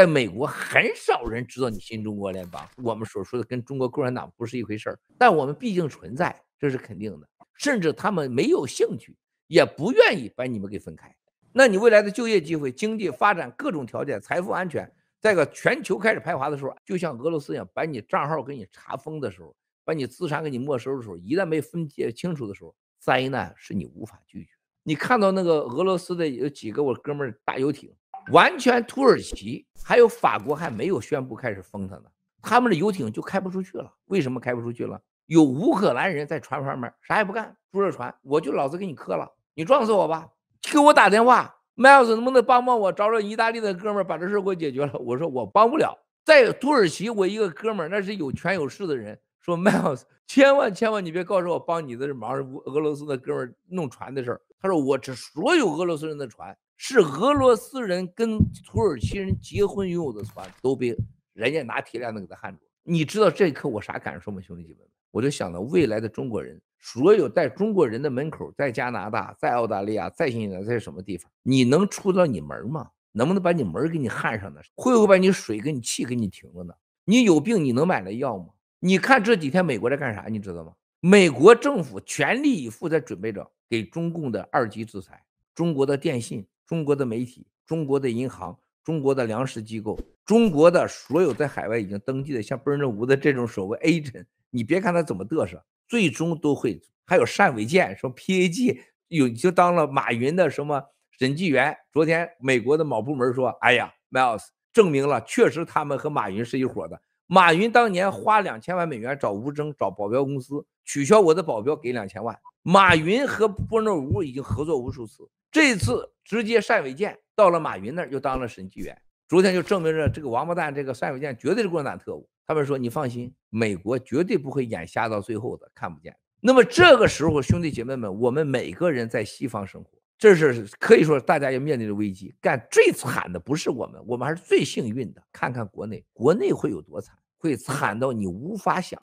在美国，很少人知道你新中国联邦。我们所说的跟中国共产党不是一回事儿，但我们毕竟存在，这是肯定的。甚至他们没有兴趣，也不愿意把你们给分开。那你未来的就业机会、经济发展、各种条件、财富安全，再个全球开始排华的时候，就像俄罗斯一样，把你账号给你查封的时候，把你资产给你没收的时候，一旦没分解清楚的时候，灾难是你无法拒绝。你看到那个俄罗斯的有几个我哥们儿大游艇。完全，土耳其还有法国还没有宣布开始封它呢，他们的游艇就开不出去了。为什么开不出去了？有乌克兰人在船上面啥也不干，租着船，我就老子给你磕了，你撞死我吧！给我打电话，Miles，能不能帮帮我，找找意大利的哥们儿把这事给我解决了？我说我帮不了。在土耳其，我一个哥们儿那是有权有势的人，说 Miles，千万千万你别告诉我帮你的忙，俄罗斯的哥们儿弄船的事儿。他说：“我这所有俄罗斯人的船，是俄罗斯人跟土耳其人结婚拥有的船，都被人家拿铁链子给他焊住。你知道这一刻我啥感受吗，兄弟姐妹们？我就想到未来的中国人，所有在中国人的门口，在加拿大，在澳大利亚，在新西兰，在什么地方，你能出到你门吗？能不能把你门给你焊上呢？会不会把你水给你气给你停了呢？你有病你能买来药吗？你看这几天美国在干啥，你知道吗？”美国政府全力以赴在准备着给中共的二级制裁：中国的电信、中国的媒体、中国的银行、中国的粮食机构、中国的所有在海外已经登记的，像贝恩、吴的这种所谓 A 臣。你别看他怎么得瑟，最终都会。还有单伟建，什么 PAG，有就当了马云的什么审计员。昨天美国的某部门说：“哎呀，Miles 证明了，确实他们和马云是一伙的。”马云当年花两千万美元找吴征找保镖公司取消我的保镖给两千万。马云和波诺吴已经合作无数次，这次直接单伟健到了马云那儿又当了审计员。昨天就证明着这个王八蛋，这个单伟健绝对是共产党特务。他们说你放心，美国绝对不会眼瞎到最后的看不见。那么这个时候，兄弟姐妹们，我们每个人在西方生活，这是可以说大家要面临的危机。但最惨的不是我们，我们还是最幸运的。看看国内，国内会有多惨？会惨到你无法想。